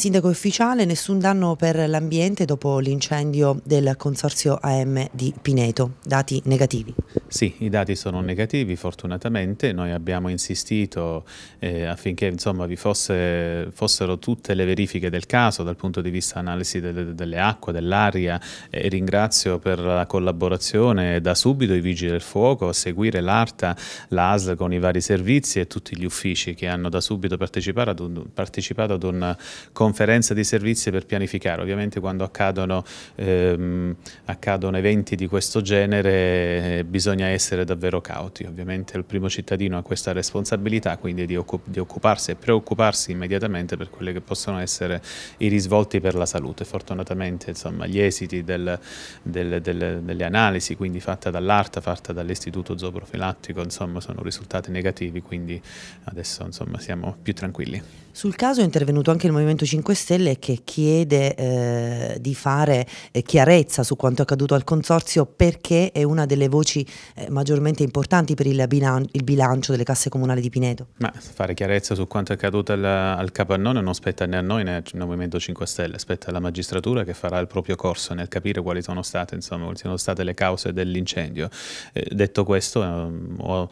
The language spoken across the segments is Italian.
Sindaco ufficiale, nessun danno per l'ambiente dopo l'incendio del consorzio AM di Pineto, dati negativi. Sì, i dati sono negativi fortunatamente, noi abbiamo insistito eh, affinché insomma, vi fosse, fossero tutte le verifiche del caso dal punto di vista analisi delle, delle acque, dell'aria eh, ringrazio per la collaborazione da subito i Vigili del Fuoco, a seguire l'ARTA, l'ASL con i vari servizi e tutti gli uffici che hanno da subito partecipato ad un, partecipato ad un convegno conferenza di servizi per pianificare. Ovviamente quando accadono, ehm, accadono eventi di questo genere eh, bisogna essere davvero cauti. Ovviamente il primo cittadino ha questa responsabilità quindi di, occup di occuparsi e preoccuparsi immediatamente per quelli che possono essere i risvolti per la salute. Fortunatamente insomma, gli esiti del, del, del, delle analisi quindi fatta dall'ARTA, fatta dall'Istituto Zooprofilattico insomma, sono risultati negativi quindi adesso insomma, siamo più tranquilli. Sul caso è intervenuto anche il Movimento 5 5 Stelle che chiede eh, di fare eh, chiarezza su quanto è accaduto al Consorzio perché è una delle voci eh, maggiormente importanti per il, bilan- il, bilancio delle casse comunali di Pineto. Ma fare chiarezza su quanto è accaduto al, al capannone non spetta né a noi né al Movimento 5 Stelle, spetta alla magistratura che farà il proprio corso nel capire quali sono state, insomma, quali sono state le cause dell'incendio. Eh, detto questo, ehm, ho,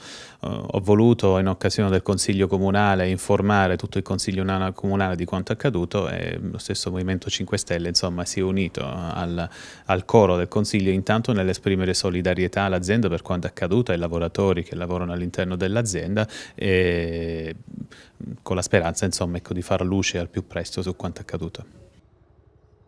eh, ho voluto in occasione del Consiglio Comunale informare tutto il Consiglio Comunale di quanto è accaduto riconosciuto e lo stesso Movimento 5 Stelle insomma, si è unito al, al coro del Consiglio intanto nell'esprimere solidarietà all'azienda per quanto accaduto, ai lavoratori che lavorano all'interno dell'azienda e con la speranza insomma, ecco, di far luce al più presto su quanto accaduto.